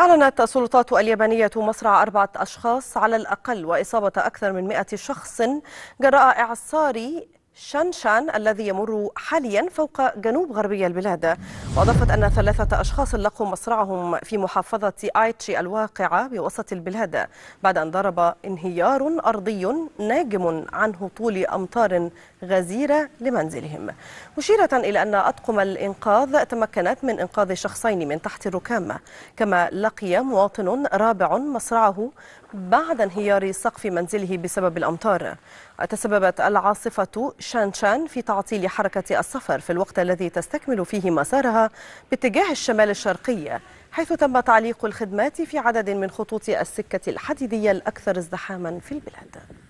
أعلنت السلطات اليابانية مصرع أربعة أشخاص على الأقل وإصابة أكثر من مئة شخص جراء إعصار شان شان الذي يمر حاليا فوق جنوب غربي البلاد وأضافت أن ثلاثة أشخاص لقوا مصرعهم في محافظة آيتشي الواقعة بوسط البلاد بعد أن ضرب انهيار أرضي ناجم عن هطول أمطار غزيرة لمنزلهم مشيرة إلى أن أطقم الإنقاذ تمكنت من إنقاذ شخصين من تحت الركام كما لقي مواطن رابع مصرعه بعد انهيار سقف منزله بسبب الأمطار تسببت العاصفة شانشان في تعطيل حركة السفر في الوقت الذي تستكمل فيه مسارها باتجاه الشمال الشرقي حيث تم تعليق الخدمات في عدد من خطوط السكة الحديدية الأكثر ازدحاما في البلاد